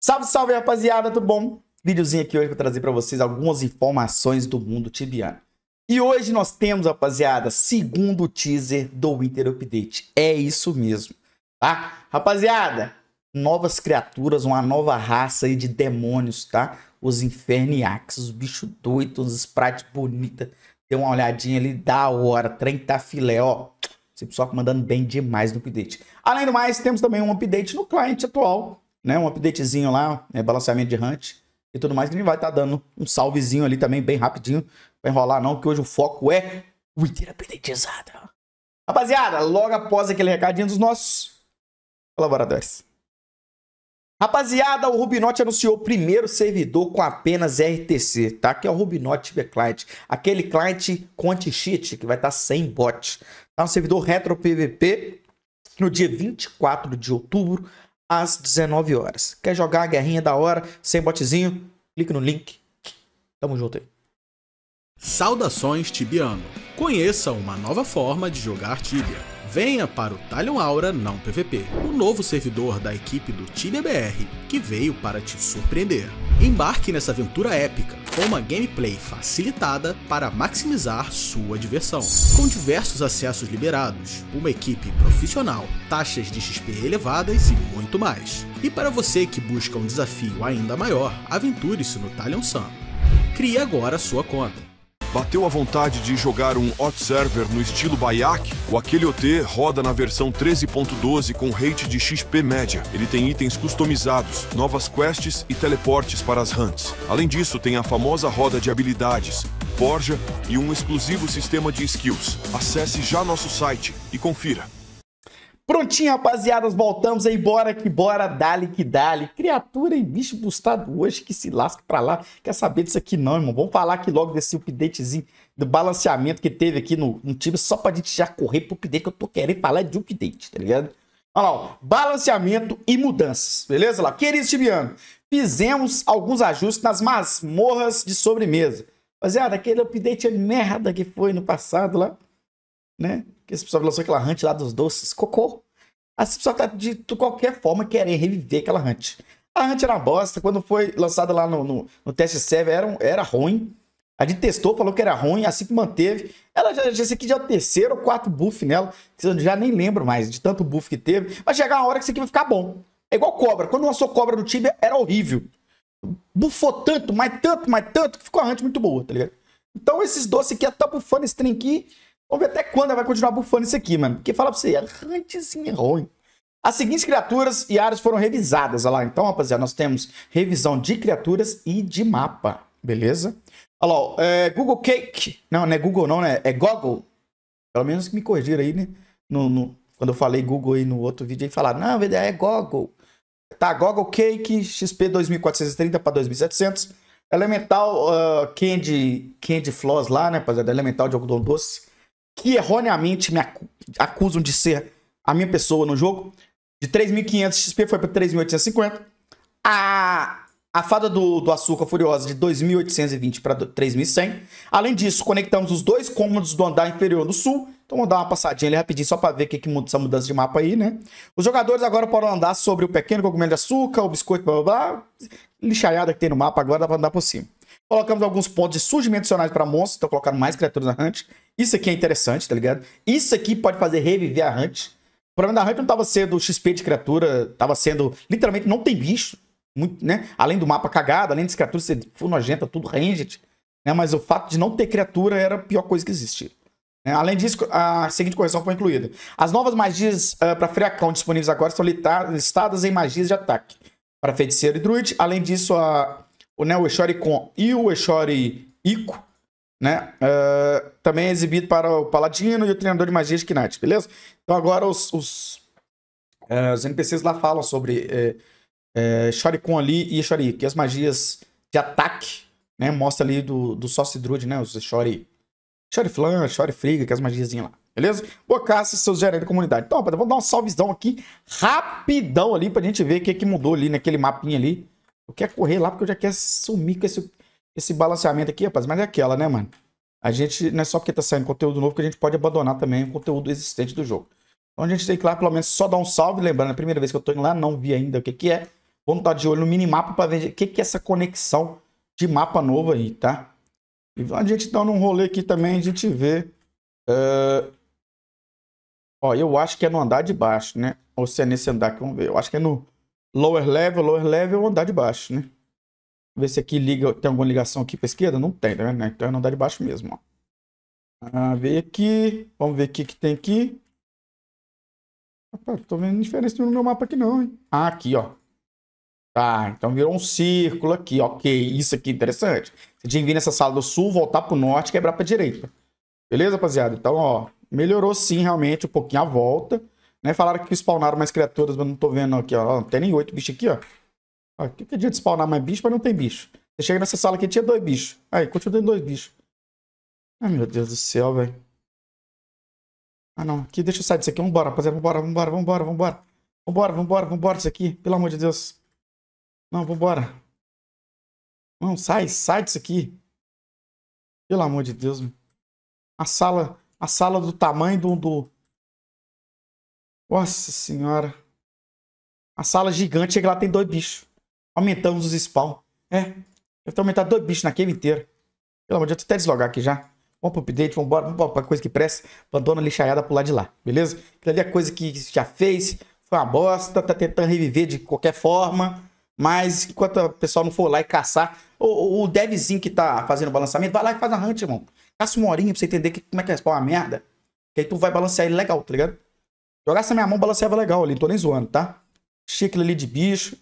Salve, salve, rapaziada, tudo bom? Videozinho aqui hoje para trazer para vocês algumas informações do mundo tibiano. E hoje nós temos, rapaziada, segundo teaser do Winter Update. É isso mesmo, tá? Rapaziada, novas criaturas, uma nova raça aí de demônios, tá? Os Inferniacs, os bichos doidos, os sprites bonitas. Dê uma olhadinha ali, da hora, 30 tá filé, ó. Esse pessoal mandando bem demais no update. Além do mais, temos também um update no cliente atual né? Um updatezinho lá, é, balanceamento de hunt e tudo mais. Que a gente vai estar tá dando um salvezinho ali também, bem rapidinho. Vai enrolar não, que hoje o foco é Wither updateizada. Rapaziada, logo após aquele recadinho dos nossos colaboradores. Rapaziada, o Rubinote anunciou o primeiro servidor com apenas RTC, tá? Que é o Rubinote Client, aquele client com anti-cheat que vai estar tá sem bot. Tá um servidor retro PVP no dia 24 de outubro, às 19 horas. Quer jogar a guerrinha da hora, sem botezinho? Clique no link. Tamo junto aí. Saudações, Tibiano! Conheça uma nova forma de jogar Tibia. Venha para o Talion Aura Não PVP, o novo servidor da equipe do TDBR que veio para te surpreender. Embarque nessa aventura épica com uma gameplay facilitada para maximizar sua diversão. Com diversos acessos liberados, uma equipe profissional, taxas de XP elevadas e muito mais. E para você que busca um desafio ainda maior, aventure-se no Talion Sun. Crie agora sua conta bateu a vontade de jogar um hot server no estilo Bayak, o Aquele OT roda na versão 13.12 com rate de XP média. Ele tem itens customizados, novas quests e teleportes para as hunts. Além disso, tem a famosa roda de habilidades, forja e um exclusivo sistema de skills. Acesse já nosso site e confira. Prontinho, rapaziadas, voltamos aí, bora que bora, dali que dali. Criatura e bicho bustado hoje que se lasca pra lá. Quer saber disso aqui não, irmão? Vamos falar aqui logo desse updatezinho do balanceamento que teve aqui no, no time, só pra gente já correr pro update, que eu tô querendo falar de update, tá ligado? Olha lá, ó, balanceamento e mudanças, beleza? Olha lá, querido Tibiano, fizemos alguns ajustes nas masmorras de sobremesa. Rapaziada, aquele update é merda que foi no passado lá né? Que esse pessoal lançou aquela hunt lá dos doces, cocô. Esse pessoal tá de qualquer forma querer reviver aquela hunt. A hunt era uma bosta, quando foi lançada lá no, no, no teste server era, era ruim. A gente testou, falou que era ruim, assim que manteve. Ela já, esse aqui já é o terceiro ou quarto buff nela, que eu já nem lembro mais de tanto buff que teve. Vai chegar uma hora que isso aqui vai ficar bom. É igual cobra. Quando lançou cobra no Tibia, era horrível. Bufou tanto, mais tanto, mais tanto, que ficou a hunt muito boa, tá ligado? Então esses doces aqui até bufando esse trem aqui Vamos ver até quando ela vai continuar bufando isso aqui, mano. Porque fala pra você, é rantezinho ruim. As seguintes criaturas e áreas foram revisadas, olha lá. Então, rapaziada, nós temos revisão de criaturas e de mapa, beleza? Olha lá, é, Google Cake. Não, não é Google não, né? É Google. Pelo menos me corrigiram aí, né? No, no, quando eu falei Google aí no outro vídeo, aí falaram, não, é Google. Tá, Google Cake, XP 2430 para 2700. Elemental uh, Candy, Candy Floss lá, né, rapaziada? Elemental de algodão doce que erroneamente me acusam de ser a minha pessoa no jogo. De 3.500 XP foi para 3.850. A, a fada do, do açúcar furiosa de 2.820 para 3.100. Além disso, conectamos os dois cômodos do andar inferior do sul. Então vamos dar uma passadinha ali rapidinho só para ver o que, que muda essa mudança de mapa aí, né? Os jogadores agora podem andar sobre o pequeno cogumelo de açúcar, o biscoito, blá blá blá. Lixaiada que tem no mapa agora, dá para andar por cima. Colocamos alguns pontos de surgimento adicionais para monstros, então colocaram mais criaturas na Hunt. Isso aqui é interessante, tá ligado? Isso aqui pode fazer reviver a Hunt. O problema da Hunt não estava sendo XP de criatura, estava sendo... Literalmente não tem bicho, muito, né? Além do mapa cagado, além das criaturas ser full nojenta, tudo ranged. Né? Mas o fato de não ter criatura era a pior coisa que existia. Né? Além disso, a seguinte correção foi incluída. As novas magias uh, ah, para Freacão disponíveis agora estão listadas em magias de ataque para feiticeiro e druid. Além disso, a né, o Echori Kon e o Echori Ico, né? Uh, também é exibido para o Paladino e o treinador de magias Knight, beleza? Então agora os, os, uh, os NPCs lá falam sobre é, Shorikon é, ali e Shorik, as magias de ataque, né? Mostra ali do, do Druid, né? Os Echori Shori Flan, Shori Friga, que é as magiazinhas lá. Beleza? Boa e seus gerentes da comunidade. Então, rapaz, vamos dar um salvezão aqui, rapidão ali, pra gente ver o que, que mudou ali naquele mapinha ali. Eu quero correr lá porque eu já quero sumir com esse, esse balanceamento aqui, rapaz. Mas é aquela, né, mano? A gente, não é só porque tá saindo conteúdo novo que a gente pode abandonar também o conteúdo existente do jogo. Então a gente tem que lá, pelo menos, só dar um salve. Lembrando, a primeira vez que eu tô indo lá, não vi ainda o que que é. Vamos estar de olho no minimapa para ver o que que é essa conexão de mapa novo aí, tá? E a gente dá tá um rolê aqui também, a gente vê... Uh... Ó, eu acho que é no andar de baixo, né? Ou se é nesse andar que vamos ver. Eu acho que é no Lower level, lower level, é andar de baixo, né? Ver se aqui liga, tem alguma ligação aqui para esquerda? Não tem, né? Então é andar de baixo mesmo, ó. Ah, veio aqui, vamos ver o que tem aqui. Rapaz, tô vendo diferença no meu mapa aqui não, hein? Ah, aqui, ó. Tá, então virou um círculo aqui, ok. Isso aqui é interessante. Você tinha que vir nessa sala do sul, voltar pro norte, quebrar pra direita. Beleza, rapaziada? Então, ó, melhorou sim realmente um pouquinho a volta. Né? Falaram que spawnaram mais criaturas, mas não tô vendo aqui, ó. Não tem nem oito bichos aqui, ó. Aqui que é dia de spawnar mais bicho, mas não tem bicho. Você chega nessa sala aqui, tinha dois bichos. Aí, continua tendo dois bichos. Ai, meu Deus do céu, velho. Ah, não. Aqui, deixa eu sair disso aqui. Vambora, rapaziada. Vambora, vambora, vambora, vambora. Vambora, vambora, vambora isso aqui. Pelo amor de Deus. Não, vambora. Não, sai, sai disso aqui. Pelo amor de Deus, meu. A sala, a sala do tamanho do, do, nossa senhora. A sala gigante, chega lá, tem dois bichos. Aumentamos os spawn. É, deve ter aumentado dois bichos na cave inteira. Pelo amor de Deus, até deslogar aqui já. Vamos pro update, vamos embora, vamos pra coisa que presta. Abandona a lixaiada pro lado de lá, beleza? Aquilo ali é coisa que já fez, foi uma bosta, tá tentando reviver de qualquer forma. Mas enquanto o pessoal não for lá e caçar, o, o devzinho que tá fazendo o balançamento, vai lá e faz a hunt, irmão. Caça uma horinha pra você entender que, como é que é é uma merda. Que aí tu vai balancear ele legal, tá ligado? Jogasse na minha mão, balanceava legal ali, não tô nem zoando, tá? Tinha aquilo ali de bicho,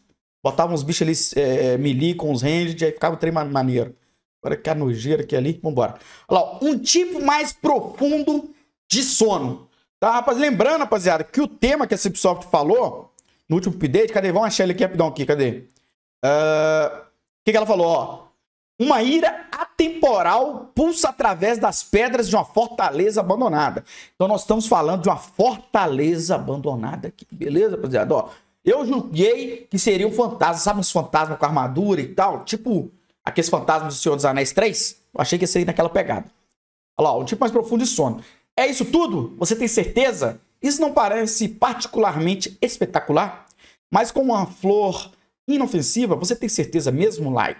botava uns bichos ali é, é, melee com os ranged, aí ficava o trem maneiro. Agora que a nojeira aqui é ali, vambora. Olha lá, um tipo mais profundo de sono. Tá, rapaz? Lembrando, rapaziada, que o tema que a Cipsoft falou no último update, cadê? Vamos achar ele aqui rapidão aqui, cadê? Ah, o uh, que, que ela falou, ó? Uma ira atemporal pulsa através das pedras de uma fortaleza abandonada. Então nós estamos falando de uma fortaleza abandonada aqui, beleza, rapaziada? Ó, eu julguei que seria um fantasma, sabe uns fantasmas com armadura e tal? Tipo aqueles fantasmas do Senhor dos Anéis 3? Eu achei que ia naquela pegada. Olha lá, um tipo mais profundo de sono. É isso tudo? Você tem certeza? Isso não parece particularmente espetacular? Mas com uma flor inofensiva, você tem certeza mesmo, like?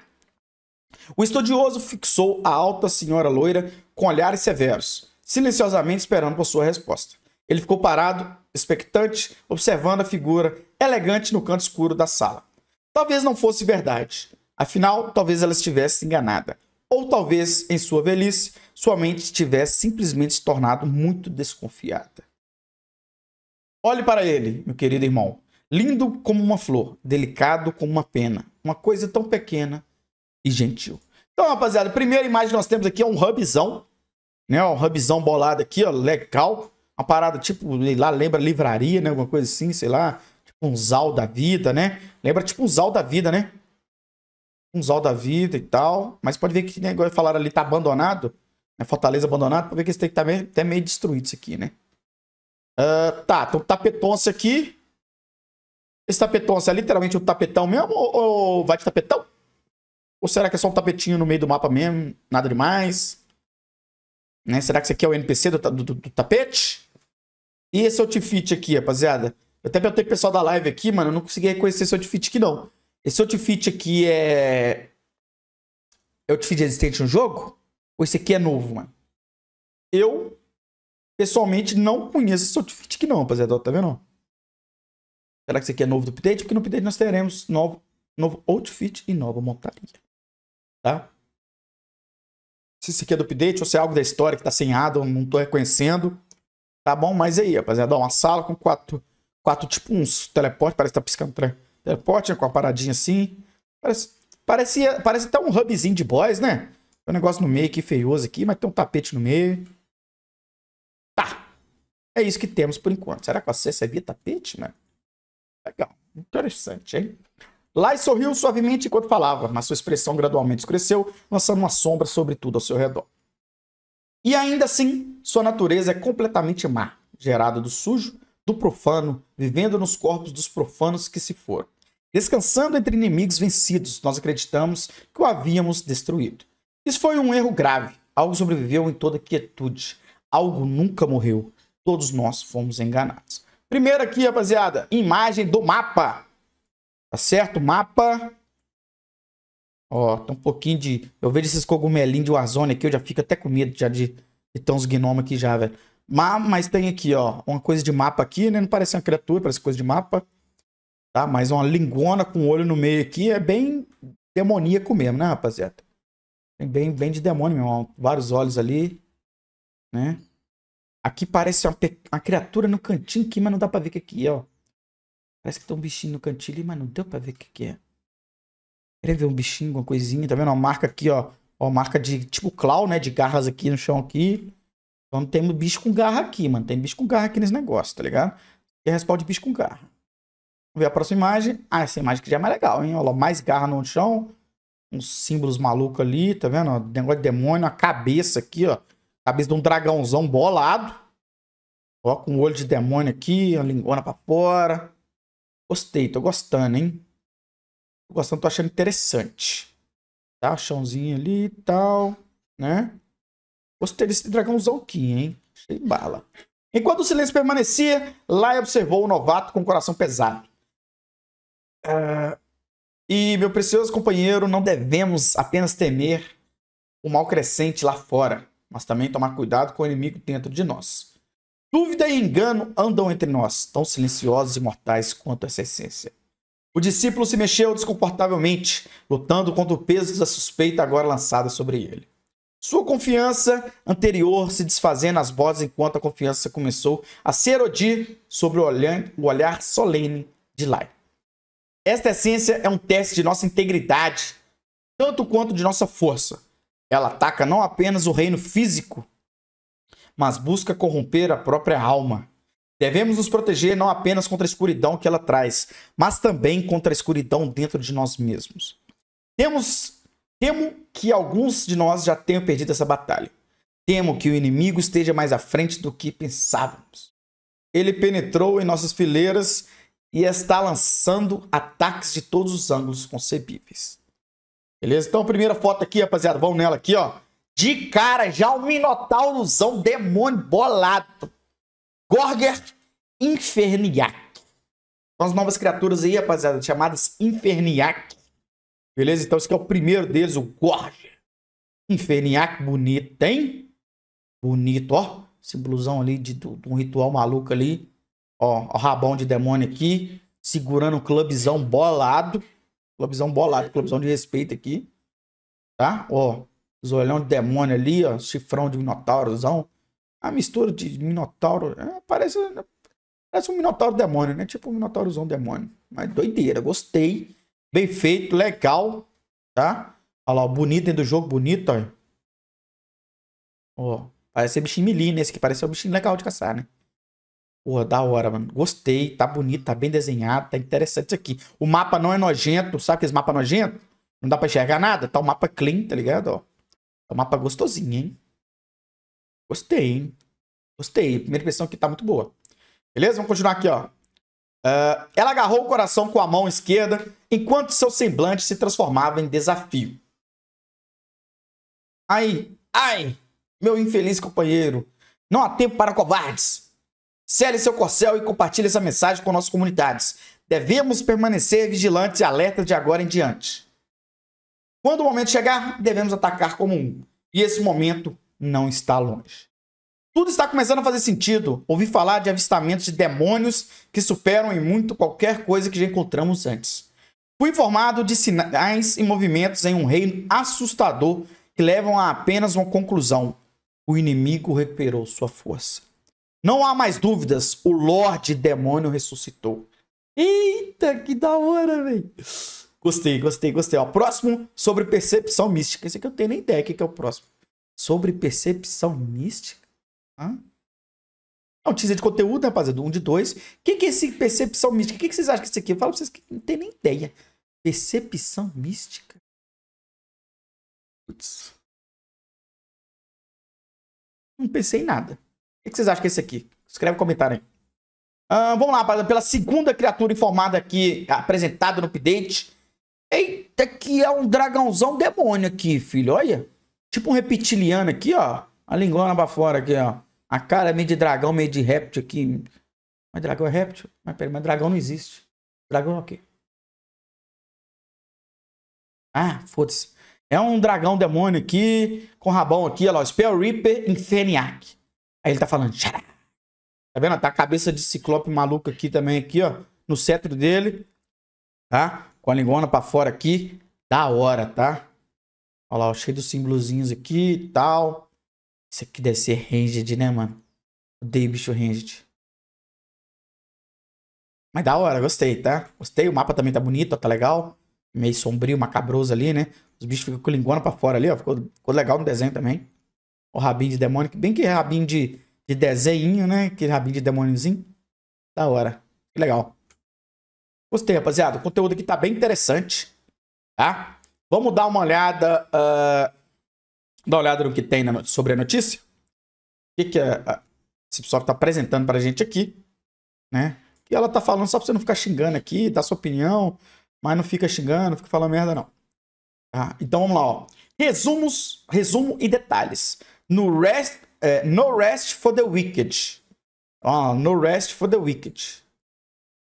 O estudioso fixou a alta senhora loira com olhares severos, silenciosamente esperando por sua resposta. Ele ficou parado, expectante, observando a figura elegante no canto escuro da sala. Talvez não fosse verdade. Afinal, talvez ela estivesse enganada. Ou talvez, em sua velhice, sua mente tivesse simplesmente se tornado muito desconfiada. Olhe para ele, meu querido irmão. Lindo como uma flor, delicado como uma pena. Uma coisa tão pequena, e gentil. Então, rapaziada, a primeira imagem que nós temos aqui é um hubzão, né? Um hubzão bolado aqui, ó, legal. Uma parada tipo, lá lembra livraria, né? Alguma coisa assim, sei lá. Tipo um zal da vida, né? Lembra tipo um zal da vida, né? Um zal da vida e tal. Mas pode ver que, né, igual falaram ali, tá abandonado. Né? Fortaleza abandonado. Pode ver que esse tem que tá meio, até meio destruído isso aqui, né? Uh, tá, então tapetonce aqui. Esse tapetonce é literalmente o um tapetão mesmo ou, ou vai de tapetão? Ou será que é só um tapetinho no meio do mapa mesmo? Nada demais? Né? Será que isso aqui é o NPC do, do, do tapete? E esse outfit aqui, rapaziada? Eu até perguntei pro pessoal da live aqui, mano. Eu não consegui reconhecer esse outfit aqui, não. Esse outfit aqui é... É outfit existente no jogo? Ou esse aqui é novo, mano? Eu, pessoalmente, não conheço esse outfit aqui, não, rapaziada. Tá vendo? Será que isso aqui é novo do update? Porque no update nós teremos novo, novo outfit e nova montaria tá? Se isso aqui é do update ou se é algo da história que tá senhado, eu não tô reconhecendo. Tá bom? Mas aí, rapaziada, ó, uma sala com quatro, quatro tipo uns teleporte, parece que tá piscando teleporte, né, com uma paradinha assim. Parece, parecia, parece até um hubzinho de boys, né? Tem um negócio no meio aqui, feioso aqui, mas tem um tapete no meio. Tá. É isso que temos por enquanto. Será que você C servia tapete, né? Legal. Interessante, hein? Lai sorriu suavemente enquanto falava, mas sua expressão gradualmente escureceu, lançando uma sombra sobre tudo ao seu redor. E ainda assim, sua natureza é completamente má, gerada do sujo, do profano, vivendo nos corpos dos profanos que se foram. Descansando entre inimigos vencidos, nós acreditamos que o havíamos destruído. Isso foi um erro grave. Algo sobreviveu em toda quietude. Algo nunca morreu. Todos nós fomos enganados. Primeiro aqui, rapaziada, imagem do mapa Tá certo? Mapa. Ó, tá um pouquinho de... Eu vejo esses cogumelinhos de Warzone aqui, eu já fico até com medo já de, de ter uns gnomos aqui já, velho. Mas, mas tem aqui, ó, uma coisa de mapa aqui, né? Não parece uma criatura, parece coisa de mapa. Tá? Mas uma lingona com olho no meio aqui é bem demoníaco mesmo, né, rapaziada? Bem, bem de demônio mesmo, vários olhos ali, né? Aqui parece uma, uma criatura no cantinho aqui, mas não dá pra ver o que aqui ó. Parece que tem um bichinho no cantilho, mas não deu pra ver o que, que é. Queria ver um bichinho, uma coisinha. Tá vendo? Uma marca aqui, ó. uma marca de tipo clau, né? De garras aqui no chão aqui. Então tem bicho com garra aqui, mano. Tem bicho com garra aqui nesse negócio, tá ligado? E de bicho com garra. Vamos ver a próxima imagem. Ah, essa imagem aqui já é mais legal, hein? Olha lá, mais garra no chão. Uns símbolos malucos ali, tá vendo? negócio de demônio, a cabeça aqui, ó. Cabeça de um dragãozão bolado. Ó, com o olho de demônio aqui, a lingona pra fora. Gostei, tô gostando, hein? Tô gostando, tô achando interessante. Tá, chãozinho ali e tal, né? Gostei desse dragãozão aqui, hein? Achei bala. Enquanto o silêncio permanecia, Lai observou o novato com o coração pesado. Uh, e, meu precioso companheiro, não devemos apenas temer o mal crescente lá fora, mas também tomar cuidado com o inimigo dentro de nós. Dúvida e engano andam entre nós, tão silenciosos e mortais quanto essa essência. O discípulo se mexeu desconfortavelmente, lutando contra o peso da suspeita agora lançada sobre ele. Sua confiança anterior se desfazendo às bordas enquanto a confiança começou a se erodir sobre o olhar, o olhar solene de Lai. Esta essência é um teste de nossa integridade, tanto quanto de nossa força. Ela ataca não apenas o reino físico, mas busca corromper a própria alma. Devemos nos proteger não apenas contra a escuridão que ela traz, mas também contra a escuridão dentro de nós mesmos. Temos, temo que alguns de nós já tenham perdido essa batalha. Temo que o inimigo esteja mais à frente do que pensávamos. Ele penetrou em nossas fileiras e está lançando ataques de todos os ângulos concebíveis. Beleza? Então, primeira foto aqui, rapaziada, vamos nela aqui, ó. De cara, já o um Minotaurozão demônio bolado. Gorger Inferniac. São as novas criaturas aí, rapaziada, chamadas Inferniac. Beleza? Então esse aqui é o primeiro deles, o Gorger. Inferniac bonito, hein? Bonito, ó. Esse blusão ali de, de, um ritual maluco ali. Ó, o rabão de demônio aqui. Segurando o clubzão bolado. Clubzão bolado, clubzão de respeito aqui. Tá? Ó, Zolhão de demônio ali, ó. Chifrão de minotaurozão. A mistura de minotauro. É, parece, parece um minotauro demônio, né? Tipo um minotaurozão demônio. Mas doideira, gostei. Bem feito, legal. Tá? Olha lá, bonito dentro do jogo, bonito, ó. Ó, parece ser bichinho melee, né? Esse aqui parece ser um bichinho legal de caçar, né? Porra, da hora, mano. Gostei, tá bonito, tá bem desenhado, tá interessante isso aqui. O mapa não é nojento, sabe aqueles é mapas nojentos? Não dá pra enxergar nada? Tá o um mapa clean, tá ligado? Ó. É um mapa gostosinho, hein? Gostei, hein? Gostei. Primeira impressão aqui tá muito boa. Beleza? Vamos continuar aqui, ó. Uh, ela agarrou o coração com a mão esquerda enquanto seu semblante se transformava em desafio. Ai, ai, meu infeliz companheiro. Não há tempo para covardes. Cele seu corcel e compartilhe essa mensagem com nossas comunidades. Devemos permanecer vigilantes e alertas de agora em diante. Quando o momento chegar, devemos atacar como um. E esse momento não está longe. Tudo está começando a fazer sentido. Ouvi falar de avistamentos de demônios que superam em muito qualquer coisa que já encontramos antes. Fui informado de sinais e movimentos em um reino assustador que levam a apenas uma conclusão: o inimigo recuperou sua força. Não há mais dúvidas, o Lorde Demônio ressuscitou. Eita, que da hora, velho! Gostei, gostei, gostei. Ó, próximo sobre percepção mística. Esse aqui eu tenho nem ideia. O que é o próximo? Sobre percepção mística? Hã? É um teaser de conteúdo, rapaziada. Um de dois. O que, que é esse percepção mística? O que, que vocês acham que é isso aqui? Eu falo pra vocês que não tem nem ideia. Percepção mística? Putz. Não pensei em nada. O que, que vocês acham que é esse aqui? Escreve um comentário aí. Ah, vamos lá, rapaziada. Pela segunda criatura informada aqui, apresentada no update. Eita, que é um dragãozão demônio aqui, filho. Olha. Tipo um reptiliano aqui, ó. A lingona pra fora aqui, ó. A cara é meio de dragão, meio de réptil aqui. Mas dragão é réptil? Mas pera, mas dragão não existe. Dragão é o quê? Ah, foda-se. É um dragão demônio aqui, com rabão aqui, olha lá. Spell Reaper Infeniac. Aí ele tá falando. Xará. Tá vendo? Tá a cabeça de ciclope maluco aqui também, aqui, ó. No cetro dele. Tá? com a linguona pra fora aqui. Da hora, tá? Olha lá, cheio dos símbolozinhos aqui e tal. Isso aqui deve ser ranged, né, mano? Odeio bicho ranged. Mas da hora, gostei, tá? Gostei, o mapa também tá bonito, ó, tá legal. Meio sombrio, macabroso ali, né? Os bichos ficam com linguona pra fora ali, ó. Ficou, ficou legal no desenho também. O rabinho de demônio, bem que é rabinho de, de desenho, né? Que rabinho de demôniozinho. Da hora. Que legal. Gostei, rapaziada. O conteúdo aqui tá bem interessante, tá? Vamos dar uma olhada, uh, dar uma olhada no que tem na, sobre a notícia. O que, que a, a Cipsoft está apresentando para a gente aqui, né? E ela tá falando só para você não ficar xingando aqui, dá sua opinião, mas não fica xingando, não fica falando merda não. Tá? Então vamos lá, ó. Resumos, resumo e detalhes. No rest, eh, no rest for the wicked. Ó, oh, no rest for the wicked.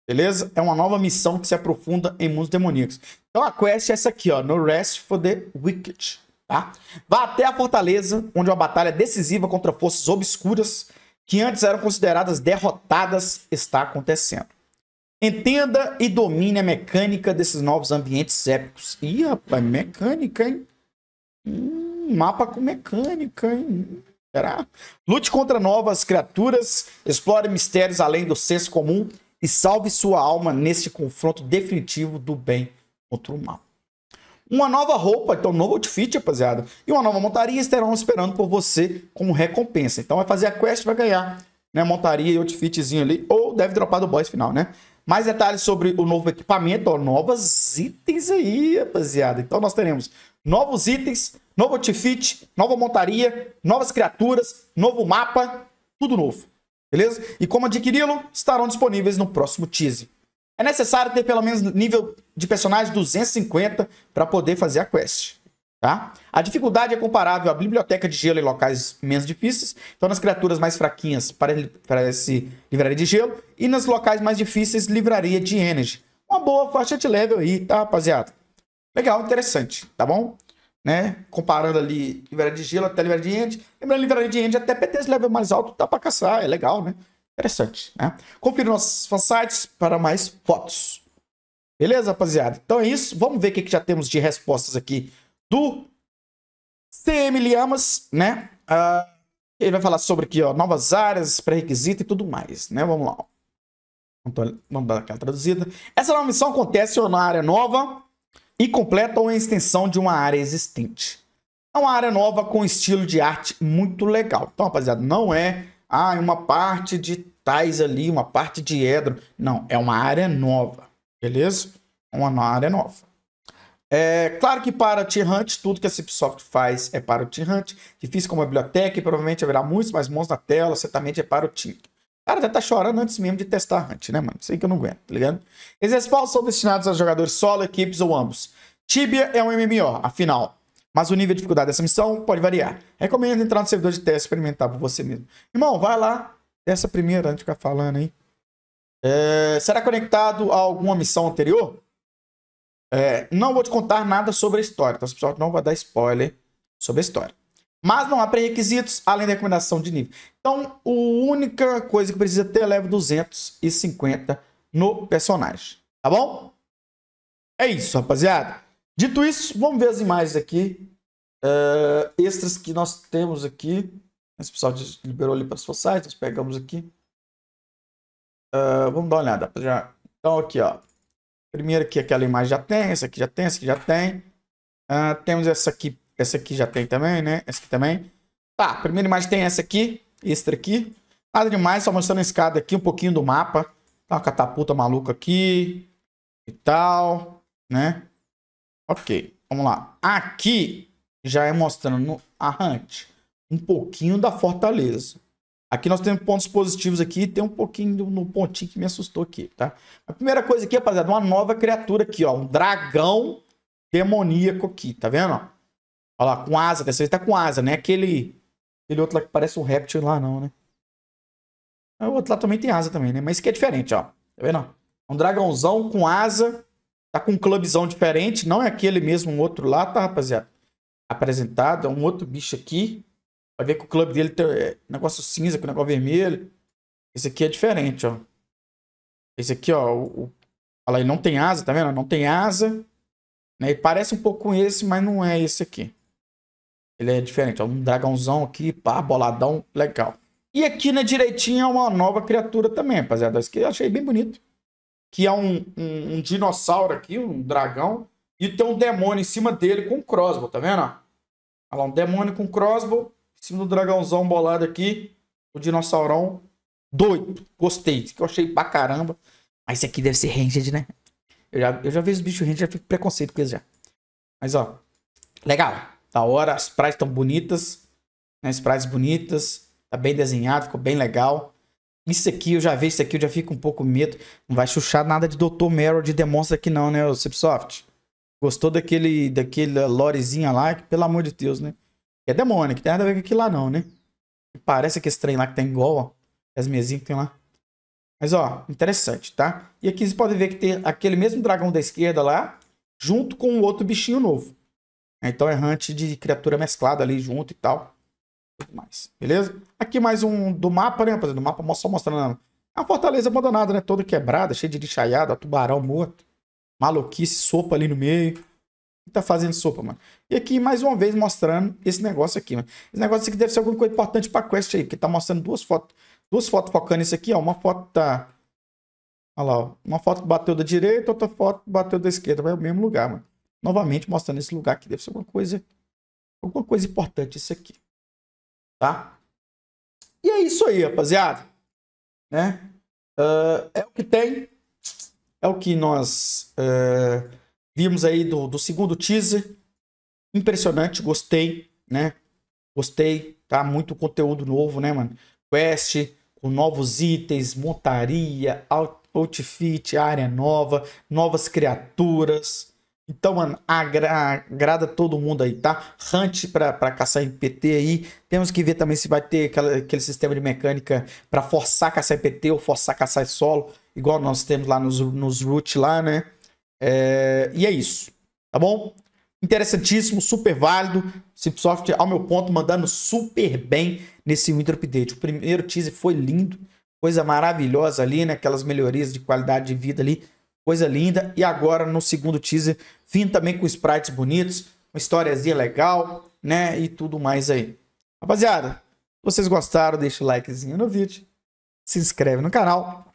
Beleza? É uma nova missão que se aprofunda em mundos demoníacos. Então a quest é essa aqui, ó. No Rest for the Wicked. Tá? Vá até a fortaleza, onde uma batalha decisiva contra forças obscuras que antes eram consideradas derrotadas está acontecendo. Entenda e domine a mecânica desses novos ambientes épicos. Ih, rapaz, mecânica, hein? Hum, mapa com mecânica, hein? Será? Lute contra novas criaturas, explore mistérios além do senso comum e salve sua alma neste confronto definitivo do bem contra o mal. Uma nova roupa, então um novo outfit, rapaziada, e uma nova montaria estarão esperando por você como recompensa. Então vai fazer a quest, vai ganhar né, montaria e outfitzinho ali, ou deve dropar do boss final, né? Mais detalhes sobre o novo equipamento, ó, novas itens aí, rapaziada. Então nós teremos novos itens, novo outfit, nova montaria, novas criaturas, novo mapa, tudo novo beleza? E como adquiri-lo, estarão disponíveis no próximo tease. É necessário ter pelo menos nível de personagem 250 para poder fazer a quest. Tá? A dificuldade é comparável à biblioteca de gelo em locais menos difíceis, então nas criaturas mais fraquinhas parece livraria de gelo, e nas locais mais difíceis, livraria de energy. Uma boa faixa de level aí, tá, rapaziada? Legal, interessante, tá bom? né? Comparando ali Livraria de Gelo até Livraria de Ende. Lembrando, Livraria de Ende até PTs level mais alto dá para caçar, é legal, né? Interessante, né? Confira nossos fansites para mais fotos. Beleza, rapaziada? Então é isso. Vamos ver o que, que já temos de respostas aqui do CM Liamas, né? Uh, ele vai falar sobre aqui, ó, novas áreas, pré-requisito e tudo mais, né? Vamos lá. vamos dar aquela traduzida. Essa nova missão acontece na área nova, e completa a extensão de uma área existente. É uma área nova com estilo de arte muito legal. Então, rapaziada, não é ah, é uma parte de tais ali, uma parte de edro. Não, é uma área nova, beleza? É uma área nova. É claro que para T-Hunt, tudo que a Cipsoft faz é para o T-Hunt. Difícil como a biblioteca e provavelmente haverá muitos mais mãos na tela, certamente é para o time. Cara, até tá chorando antes mesmo de testar Hunt, né, mano? Sei que eu não aguento, tá ligado? Esses são destinados a jogadores solo, equipes ou ambos. Tibia é um MMO, afinal. Mas o nível de dificuldade dessa missão pode variar. Recomendo entrar no servidor de teste e experimentar por você mesmo. Irmão, vai lá. Essa primeira, antes de ficar falando aí. É, será conectado a alguma missão anterior? É, não vou te contar nada sobre a história. Então, pessoal, não vai dar spoiler sobre a história. Mas não há pré-requisitos, além da recomendação de nível. Então, a única coisa que precisa ter é level 250 no personagem, tá bom? É isso, rapaziada. Dito isso, vamos ver as imagens aqui. Uh, extras que nós temos aqui. Esse pessoal liberou ali para as suas sites, nós pegamos aqui. Uh, vamos dar uma olhada. Então, aqui, ó. Primeiro aqui, aquela imagem já tem, essa aqui já tem, essa aqui já tem. Uh, temos essa aqui essa aqui já tem também, né? Essa aqui também. Tá, primeira imagem tem essa aqui, extra aqui. Nada demais, só mostrando a escada aqui, um pouquinho do mapa. Tá uma catapulta maluca aqui e tal, né? Ok, vamos lá. Aqui já é mostrando a Hunt. Um pouquinho da fortaleza. Aqui nós temos pontos positivos aqui tem um pouquinho no pontinho que me assustou aqui, tá? A primeira coisa aqui, rapaziada, uma nova criatura aqui, ó. Um dragão demoníaco aqui, tá vendo? Olha lá, com asa, dessa vez tá com asa, né? Aquele, aquele outro lá que parece um réptil lá não, né? Ah, o outro lá também tem asa também, né? Mas isso aqui é diferente, ó. Tá vendo? É um dragãozão com asa, tá com um clubzão diferente, não é aquele mesmo um outro lá, tá, rapaziada? Apresentado, é um outro bicho aqui. Vai ver que o clube dele tem é, negócio cinza com negócio vermelho. Esse aqui é diferente, ó. Esse aqui, ó, o, o... Olha lá, ele não tem asa, tá vendo? Não tem asa. Né? parece um pouco com esse, mas não é esse aqui. Ele é diferente. É um dragãozão aqui, pá, boladão, legal. E aqui na direitinha é uma nova criatura também, rapaziada. Isso que eu achei bem bonito. Que é um, um, um, dinossauro aqui, um dragão. E tem um demônio em cima dele com crossbow, tá vendo? Olha lá, um demônio com crossbow. Em cima do dragãozão bolado aqui. O dinossaurão doido. Gostei. Isso que eu achei pra caramba. Mas esse aqui deve ser ranged, né? Eu já, eu já vejo os bichos ranged, já fico preconceito com eles já. Mas, ó. Legal da hora. As praias estão bonitas, né? praias bonitas, tá bem desenhado, ficou bem legal. Isso aqui, eu já vi isso aqui, eu já fico um pouco medo. Não vai chuchar nada de Dr. Meryl de Demonstra aqui não, né, o Cipsoft? Gostou daquele, daquele lorezinha lá, que, pelo amor de Deus, né? É demônio, que tem nada a ver com aquilo lá não, né? Parece que esse trem lá que tem tá igual, ó. As mesinhas que tem lá. Mas, ó, interessante, tá? E aqui vocês podem ver que tem aquele mesmo dragão da esquerda lá, junto com o outro bichinho novo. Né? Então é hunt de criatura mesclada ali junto e tal. mais, beleza? Aqui mais um do mapa, né, rapaziada? Do mapa só mostrando a fortaleza abandonada, né? Toda quebrada, cheia de lixaiada, tubarão morto. Maluquice, sopa ali no meio. Tá fazendo sopa, mano. E aqui, mais uma vez, mostrando esse negócio aqui, mano. Esse negócio aqui deve ser alguma coisa importante pra quest aí, porque tá mostrando duas fotos. Duas fotos focando isso aqui, ó. Uma foto tá... Olha lá, ó. Uma foto bateu da direita, outra foto bateu da esquerda. Vai o mesmo lugar, mano novamente mostrando esse lugar que deve ser alguma coisa, alguma coisa importante isso aqui, tá? E é isso aí, rapaziada, né? Uh, é o que tem, é o que nós uh, vimos aí do, do segundo teaser, impressionante, gostei, né? Gostei, tá? Muito conteúdo novo, né, mano? Quest, com novos itens, montaria, outfit, área nova, novas criaturas, então, mano, agra agrada todo mundo aí, tá? Hunt para caçar MPT aí. Temos que ver também se vai ter aquela, aquele sistema de mecânica para forçar caçar MPT ou forçar caçar solo, igual nós temos lá nos, nos root lá, né? É, e é isso, tá bom? Interessantíssimo, super válido. Cipsoft, ao meu ponto, mandando super bem nesse Winter Update. O primeiro teaser foi lindo, coisa maravilhosa ali, né? Aquelas melhorias de qualidade de vida ali coisa linda. E agora no segundo teaser, vindo também com sprites bonitos, uma historiazinha legal, né? E tudo mais aí. Rapaziada, se vocês gostaram, deixa o likezinho no vídeo, se inscreve no canal.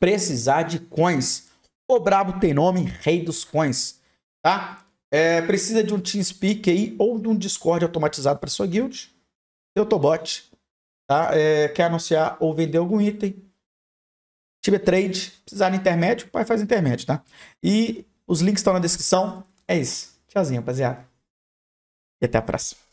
Precisar de coins. O Brabo tem nome, rei dos coins, tá? É, precisa de um TeamSpeak aí ou de um Discord automatizado para sua guild. Eu tô bot, tá? É, quer anunciar ou vender algum item? Tibia é Trade, precisar de intermédio, o pai faz intermédio, tá? E os links estão na descrição. É isso. Tchauzinho, rapaziada. E até a próxima.